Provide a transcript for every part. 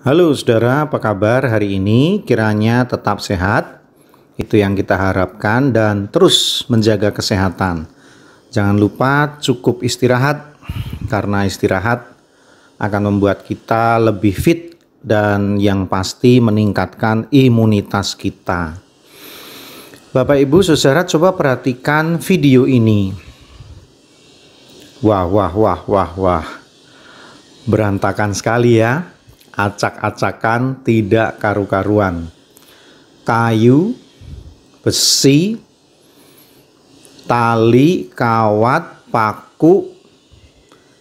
Halo saudara, apa kabar hari ini? Kiranya tetap sehat. Itu yang kita harapkan dan terus menjaga kesehatan. Jangan lupa cukup istirahat karena istirahat akan membuat kita lebih fit dan yang pasti meningkatkan imunitas kita. Bapak Ibu Saudara coba perhatikan video ini. Wah wah wah wah wah. Berantakan sekali ya acak-acakan, tidak karu-karuan. Kayu, besi, tali, kawat, paku,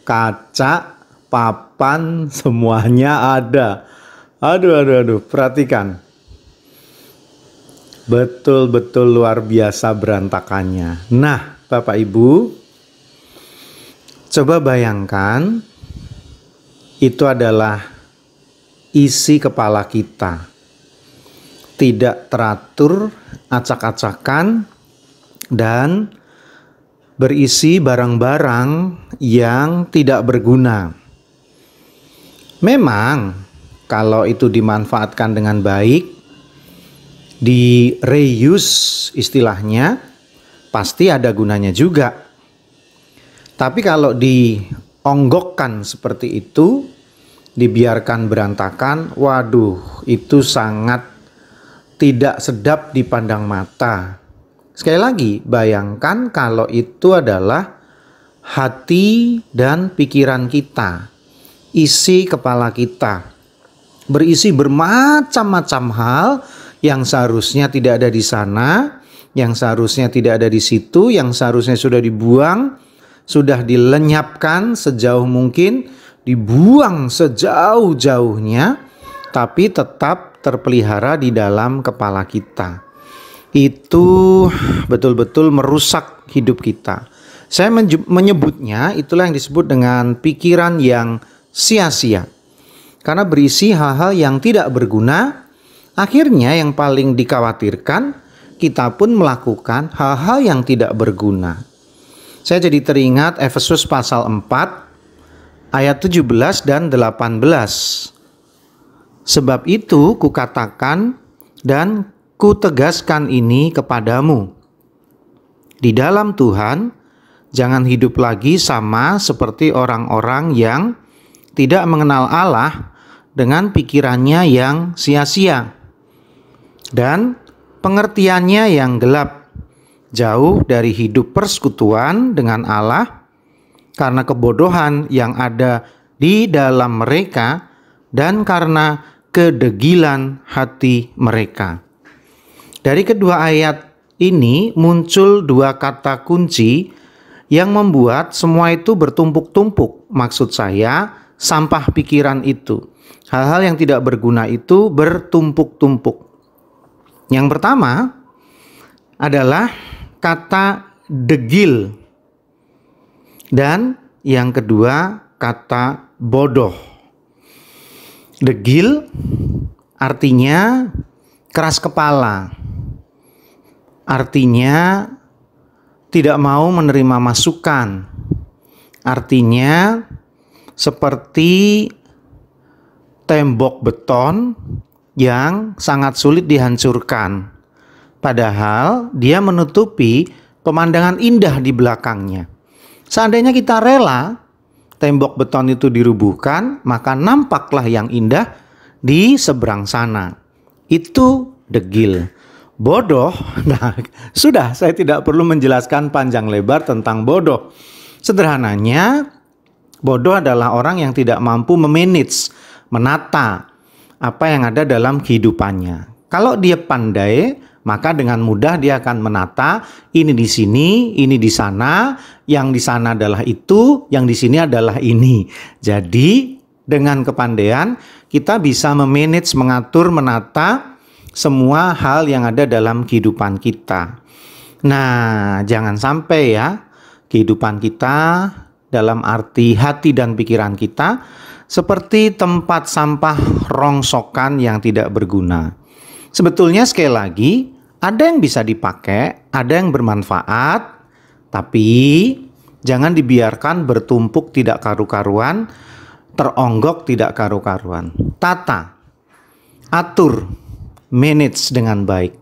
kaca, papan, semuanya ada. Aduh, aduh, aduh, perhatikan. Betul-betul luar biasa berantakannya. Nah, Bapak Ibu, coba bayangkan itu adalah isi kepala kita. Tidak teratur, acak-acakan, dan berisi barang-barang yang tidak berguna. Memang, kalau itu dimanfaatkan dengan baik, di reuse istilahnya pasti ada gunanya juga. Tapi kalau dionggokkan seperti itu dibiarkan berantakan, waduh, itu sangat tidak sedap dipandang mata. Sekali lagi, bayangkan kalau itu adalah hati dan pikiran kita, isi kepala kita, berisi bermacam-macam hal yang seharusnya tidak ada di sana, yang seharusnya tidak ada di situ, yang seharusnya sudah dibuang, sudah dilenyapkan sejauh mungkin dibuang sejauh-jauhnya, tapi tetap terpelihara di dalam kepala kita. Itu betul-betul merusak hidup kita. Saya menyebutnya, itulah yang disebut dengan pikiran yang sia-sia. Karena berisi hal-hal yang tidak berguna, akhirnya yang paling dikhawatirkan, kita pun melakukan hal-hal yang tidak berguna. Saya jadi teringat Efesus pasal 4 ayat 17 dan 18. Sebab itu kukatakan dan kutegaskan ini kepadamu. Di dalam Tuhan, jangan hidup lagi sama seperti orang-orang yang tidak mengenal Allah dengan pikirannya yang sia-sia dan pengertiannya yang gelap, jauh dari hidup persekutuan dengan Allah karena kebodohan yang ada di dalam mereka dan karena kedegilan hati mereka. Dari kedua ayat ini muncul dua kata kunci yang membuat semua itu bertumpuk-tumpuk. Maksud saya, sampah pikiran itu. Hal-hal yang tidak berguna itu bertumpuk-tumpuk. Yang pertama adalah kata degil. Dan yang kedua kata bodoh. Degil artinya keras kepala. Artinya tidak mau menerima masukan. Artinya seperti tembok beton yang sangat sulit dihancurkan, padahal dia menutupi pemandangan indah di belakangnya. Seandainya kita rela tembok beton itu dirubuhkan, maka nampaklah yang indah di seberang sana. Itu degil. Bodoh, nah sudah saya tidak perlu menjelaskan panjang lebar tentang bodoh. Sederhananya, bodoh adalah orang yang tidak mampu memanage, menata apa yang ada dalam kehidupannya. Kalau dia pandai, maka dengan mudah dia akan menata ini di sini, ini di sana, yang di sana adalah itu, yang di sini adalah ini. Jadi dengan kepandaian kita bisa memanage, mengatur, menata semua hal yang ada dalam kehidupan kita. Nah, jangan sampai ya kehidupan kita dalam arti hati dan pikiran kita seperti tempat sampah rongsokan yang tidak berguna. Sebetulnya sekali lagi ada yang bisa dipakai, ada yang bermanfaat, tapi jangan dibiarkan bertumpuk tidak karu-karuan, teronggok tidak karu-karuan. Tata, atur, manage dengan baik.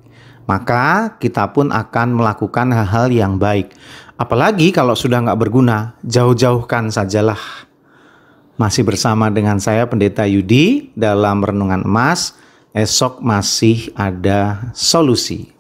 Maka kita pun akan melakukan hal-hal yang baik. Apalagi kalau sudah nggak berguna, jauh-jauhkan sajalah. Masih bersama dengan saya Pendeta Yudi dalam Renungan Emas esok masih ada solusi.